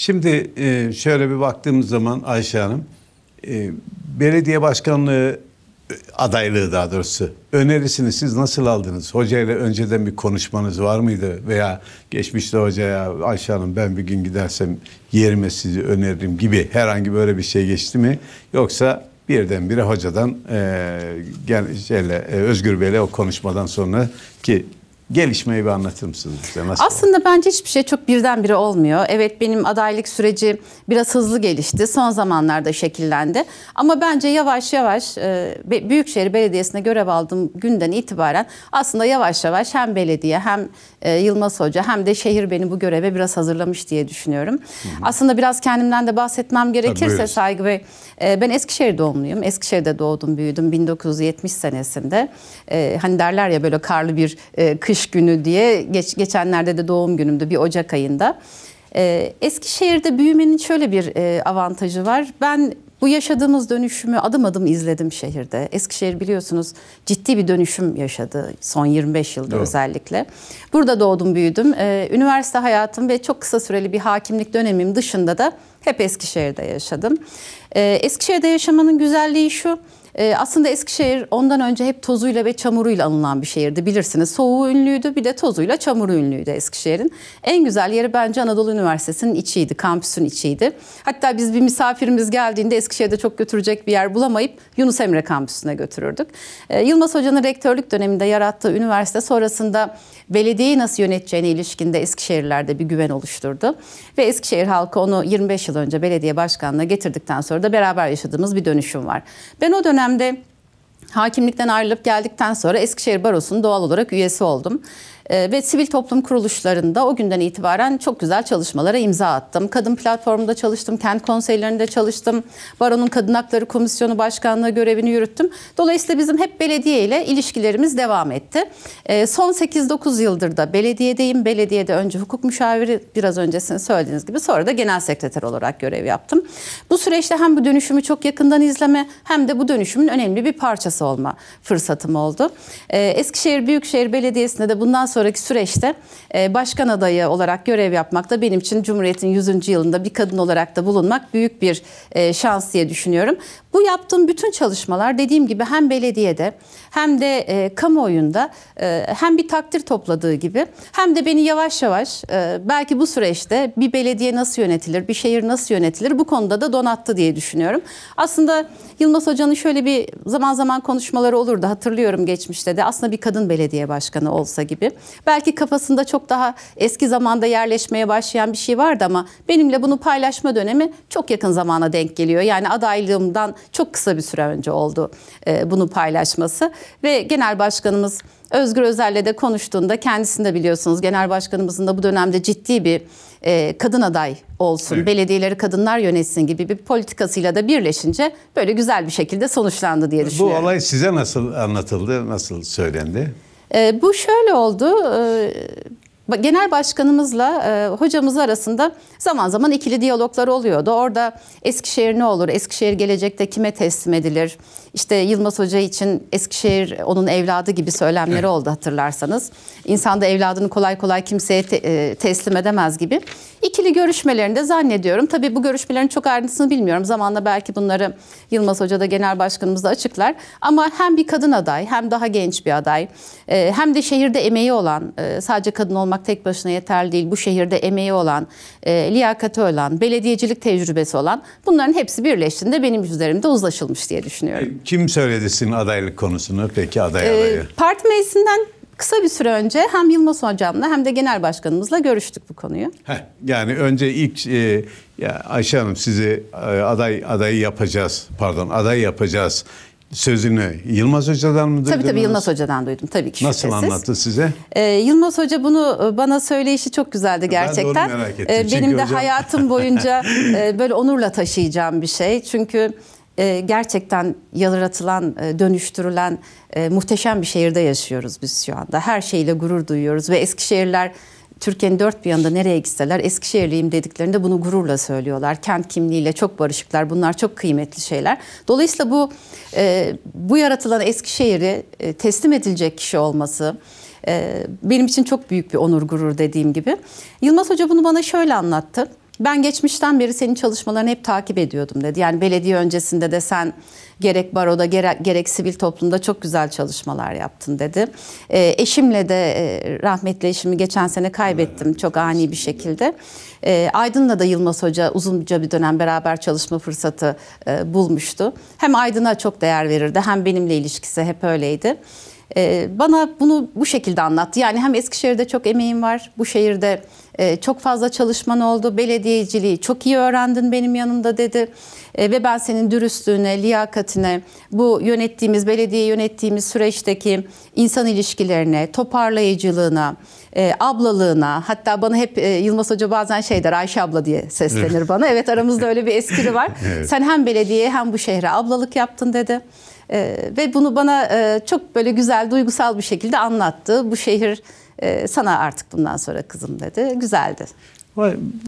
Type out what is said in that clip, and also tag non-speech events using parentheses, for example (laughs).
Şimdi e, şöyle bir baktığımız zaman Ayşe Hanım, e, belediye başkanlığı adaylığı daha doğrusu önerisini siz nasıl aldınız? Hocayla önceden bir konuşmanız var mıydı? Veya geçmişte hocaya Ayşe Hanım ben bir gün gidersem yerime sizi öneririm gibi herhangi böyle bir şey geçti mi? Yoksa birdenbire hocadan e, gel, şeyle, e, Özgür Bey'le o konuşmadan sonra ki Gelişmeyi bir anlatır mısınız bize? Nasıl Aslında oldu? bence hiçbir şey çok birdenbire olmuyor. Evet benim adaylık süreci biraz hızlı gelişti. Son zamanlarda şekillendi. Ama bence yavaş yavaş e, Büyükşehir Belediyesi'ne görev aldığım günden itibaren aslında yavaş yavaş hem belediye hem e, Yılmaz Hoca hem de şehir beni bu göreve biraz hazırlamış diye düşünüyorum. Hı hı. Aslında biraz kendimden de bahsetmem gerekirse Tabii, Saygı Bey e, ben Eskişehir doğumluyum. Eskişehir'de doğdum büyüdüm 1970 senesinde. E, hani derler ya böyle karlı bir e, kış iş günü diye geç, geçenlerde de doğum günümdü bir Ocak ayında. E, Eskişehir'de büyümenin şöyle bir e, avantajı var. Ben bu yaşadığımız dönüşümü adım adım izledim şehirde. Eskişehir biliyorsunuz ciddi bir dönüşüm yaşadı son 25 yılda Doğru. özellikle. Burada doğdum büyüdüm. Ee, üniversite hayatım ve çok kısa süreli bir hakimlik dönemim dışında da hep Eskişehir'de yaşadım. Ee, Eskişehir'de yaşamanın güzelliği şu. E, aslında Eskişehir ondan önce hep tozuyla ve çamuruyla anılan bir şehirdi bilirsiniz. Soğuğu ünlüydü bir de tozuyla çamuru ünlüydü Eskişehir'in. En güzel yeri bence Anadolu Üniversitesi'nin içiydi, kampüsün içiydi. Hatta biz bir misafirimiz geldiğinde Eskişehir'de çok götürecek bir yer bulamayıp Yunus Emre kampüsüne götürürdük. E, Yılmaz Hoca'nın rektörlük döneminde yarattığı üniversite sonrasında belediyeyi nasıl yöneteceğine ilişkinde Eskişehirlerde bir güven oluşturdu. Ve Eskişehir halkı onu 25 yıl yıl önce belediye başkanlığı getirdikten sonra da beraber yaşadığımız bir dönüşüm var. Ben o dönemde hakimlikten ayrılıp geldikten sonra Eskişehir Barosu'nun doğal olarak üyesi oldum. Ee, ve sivil toplum kuruluşlarında o günden itibaren çok güzel çalışmalara imza attım. Kadın platformunda çalıştım, kent konseylerinde çalıştım. Baron'un Kadın Hakları Komisyonu Başkanlığı görevini yürüttüm. Dolayısıyla bizim hep belediye ile ilişkilerimiz devam etti. Ee, son 8-9 yıldır da belediyedeyim. Belediyede önce hukuk müşaviri biraz öncesini söylediğiniz gibi sonra da genel sekreter olarak görev yaptım. Bu süreçte hem bu dönüşümü çok yakından izleme hem de bu dönüşümün önemli bir parçası olma fırsatım oldu. Ee, Eskişehir Büyükşehir Belediyesi'nde de bundan sonra sonraki süreçte e, başkan adayı olarak görev yapmak da benim için Cumhuriyet'in 100. yılında bir kadın olarak da bulunmak büyük bir e, şans diye düşünüyorum. Bu yaptığım bütün çalışmalar dediğim gibi hem belediyede hem de e, kamuoyunda e, hem bir takdir topladığı gibi hem de beni yavaş yavaş e, belki bu süreçte bir belediye nasıl yönetilir, bir şehir nasıl yönetilir bu konuda da donattı diye düşünüyorum. Aslında Yılmaz Hoca'nın şöyle bir zaman zaman konuşmaları olurdu hatırlıyorum geçmişte de aslında bir kadın belediye başkanı olsa gibi. Belki kafasında çok daha eski zamanda yerleşmeye başlayan bir şey vardı ama benimle bunu paylaşma dönemi çok yakın zamana denk geliyor. Yani adaylığımdan çok kısa bir süre önce oldu e, bunu paylaşması ve genel başkanımız Özgür Özel'le de konuştuğunda kendisini de biliyorsunuz genel başkanımızın da bu dönemde ciddi bir e, kadın aday olsun, evet. belediyeleri kadınlar yönetsin gibi bir politikasıyla da birleşince böyle güzel bir şekilde sonuçlandı diye düşünüyorum. Bu olay size nasıl anlatıldı, nasıl söylendi? E, bu şöyle oldu. E, genel başkanımızla e, hocamız arasında zaman zaman ikili diyaloglar oluyordu. Orada Eskişehir ne olur? Eskişehir gelecekte kime teslim edilir? İşte Yılmaz Hoca için Eskişehir onun evladı gibi söylemleri evet. oldu hatırlarsanız. İnsan da evladını kolay kolay kimseye te, e, teslim edemez gibi. İkili görüşmelerinde zannediyorum. Tabii bu görüşmelerin çok ayrıntısını bilmiyorum. Zamanla belki bunları Yılmaz Hoca da genel başkanımız da açıklar. Ama hem bir kadın aday hem daha genç bir aday e, hem de şehirde emeği olan e, sadece kadın olmak olmak tek başına yeterli değil. Bu şehirde emeği olan, e, liyakati olan, belediyecilik tecrübesi olan bunların hepsi birleştiğinde benim üzerimde uzlaşılmış diye düşünüyorum. E, kim söyledi sizin adaylık konusunu peki aday e, adayı? E, parti meclisinden kısa bir süre önce hem Yılmaz Hocam'la hem de Genel Başkanımızla görüştük bu konuyu. Heh, yani önce ilk e, ya Ayşe Hanım sizi e, aday adayı yapacağız pardon aday yapacağız sözünü Yılmaz Hoca'dan mı duydunuz? Tabii tabii Yılmaz Hoca'dan duydum tabii ki Nasıl şüphesiz. anlattı size? Ee, Yılmaz Hoca bunu e, bana söyleyişi çok güzeldi gerçekten. Ben de merak ettim. Ee, benim de hocam... hayatım boyunca (laughs) e, böyle onurla taşıyacağım bir şey. Çünkü e, gerçekten yaratılan, e, dönüştürülen e, muhteşem bir şehirde yaşıyoruz biz şu anda. Her şeyle gurur duyuyoruz ve Eskişehirler... şehirler Türkiye'nin dört bir yanında nereye gitseler Eskişehirliyim dediklerinde bunu gururla söylüyorlar. Kent kimliğiyle çok barışıklar. Bunlar çok kıymetli şeyler. Dolayısıyla bu e, bu yaratılan Eskişehir'i e, teslim edilecek kişi olması e, benim için çok büyük bir onur gurur dediğim gibi. Yılmaz Hoca bunu bana şöyle anlattı ben geçmişten beri senin çalışmalarını hep takip ediyordum dedi. Yani belediye öncesinde de sen gerek baroda gerek, gerek sivil toplumda çok güzel çalışmalar yaptın dedi. E, eşimle de e, rahmetli eşimi geçen sene kaybettim çok ani bir şekilde. E, Aydın'la da Yılmaz Hoca uzunca bir dönem beraber çalışma fırsatı e, bulmuştu. Hem Aydın'a çok değer verirdi hem benimle ilişkisi hep öyleydi. Ee, bana bunu bu şekilde anlattı. Yani hem Eskişehir'de çok emeğim var, bu şehirde e, çok fazla çalışman oldu, belediyeciliği çok iyi öğrendin benim yanımda dedi. E, ve ben senin dürüstlüğüne, liyakatine, bu yönettiğimiz, belediye yönettiğimiz süreçteki insan ilişkilerine, toparlayıcılığına, e, ablalığına, hatta bana hep e, Yılmaz Hoca bazen şey der, Ayşe abla diye seslenir (laughs) bana. Evet aramızda öyle bir espri var. (laughs) evet. Sen hem belediyeye hem bu şehre ablalık yaptın dedi. E, ve bunu bana e, çok böyle güzel, duygusal bir şekilde anlattı. Bu şehir e, sana artık bundan sonra kızım dedi. Güzeldi. Vay,